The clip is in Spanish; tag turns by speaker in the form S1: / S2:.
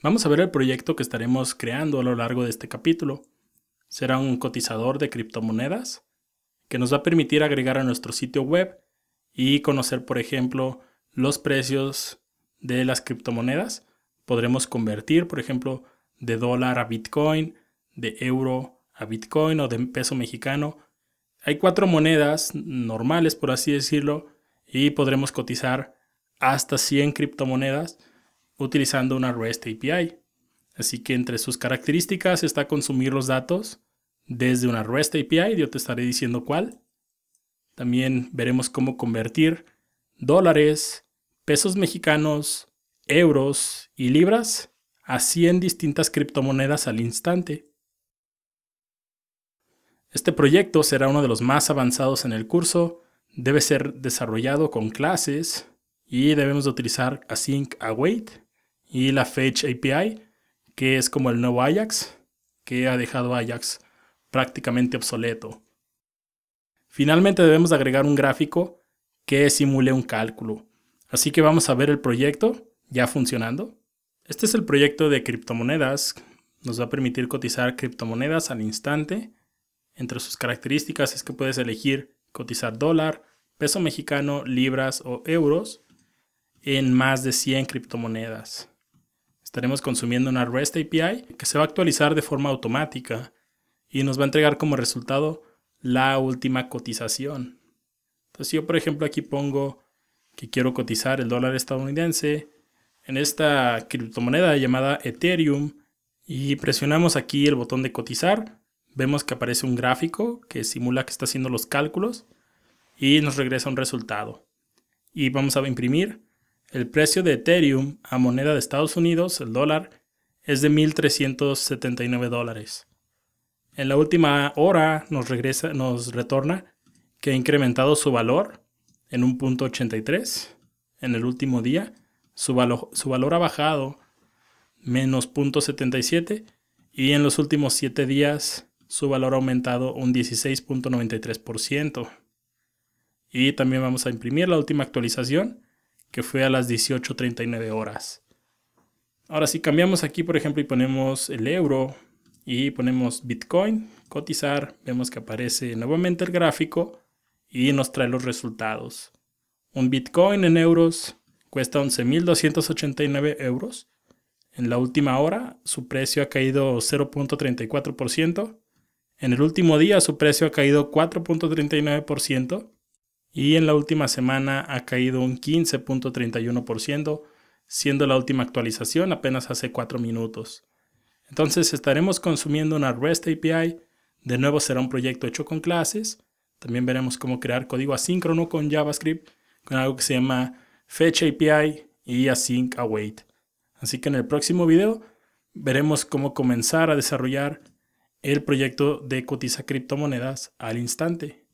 S1: Vamos a ver el proyecto que estaremos creando a lo largo de este capítulo. Será un cotizador de criptomonedas que nos va a permitir agregar a nuestro sitio web y conocer, por ejemplo, los precios de las criptomonedas. Podremos convertir, por ejemplo, de dólar a Bitcoin, de euro a Bitcoin o de peso mexicano. Hay cuatro monedas normales, por así decirlo, y podremos cotizar hasta 100 criptomonedas utilizando una REST API. Así que entre sus características está consumir los datos desde una REST API, yo te estaré diciendo cuál. También veremos cómo convertir dólares, pesos mexicanos, euros y libras a 100 distintas criptomonedas al instante. Este proyecto será uno de los más avanzados en el curso, debe ser desarrollado con clases y debemos de utilizar async await y la Fetch API, que es como el nuevo Ajax, que ha dejado Ajax prácticamente obsoleto. Finalmente debemos agregar un gráfico que simule un cálculo. Así que vamos a ver el proyecto ya funcionando. Este es el proyecto de criptomonedas. Nos va a permitir cotizar criptomonedas al instante. Entre sus características es que puedes elegir cotizar dólar, peso mexicano, libras o euros en más de 100 criptomonedas. Estaremos consumiendo una REST API que se va a actualizar de forma automática y nos va a entregar como resultado la última cotización. Entonces, yo, por ejemplo, aquí pongo que quiero cotizar el dólar estadounidense en esta criptomoneda llamada Ethereum y presionamos aquí el botón de cotizar, vemos que aparece un gráfico que simula que está haciendo los cálculos y nos regresa un resultado. Y vamos a imprimir el precio de Ethereum a moneda de Estados Unidos, el dólar, es de 1.379 dólares. En la última hora nos, regresa, nos retorna que ha incrementado su valor en un punto 83 en el último día. Su, su valor ha bajado menos 0.77 y en los últimos 7 días su valor ha aumentado un 16.93%. Y también vamos a imprimir la última actualización que fue a las 18.39 horas. Ahora si cambiamos aquí, por ejemplo, y ponemos el euro y ponemos Bitcoin, cotizar, vemos que aparece nuevamente el gráfico y nos trae los resultados. Un Bitcoin en euros cuesta 11.289 euros. En la última hora su precio ha caído 0.34%. En el último día su precio ha caído 4.39% y en la última semana ha caído un 15.31%, siendo la última actualización apenas hace 4 minutos. Entonces estaremos consumiendo una REST API, de nuevo será un proyecto hecho con clases, también veremos cómo crear código asíncrono con JavaScript, con algo que se llama Fetch API y Async Await. Así que en el próximo video veremos cómo comenzar a desarrollar el proyecto de cotiza criptomonedas al instante.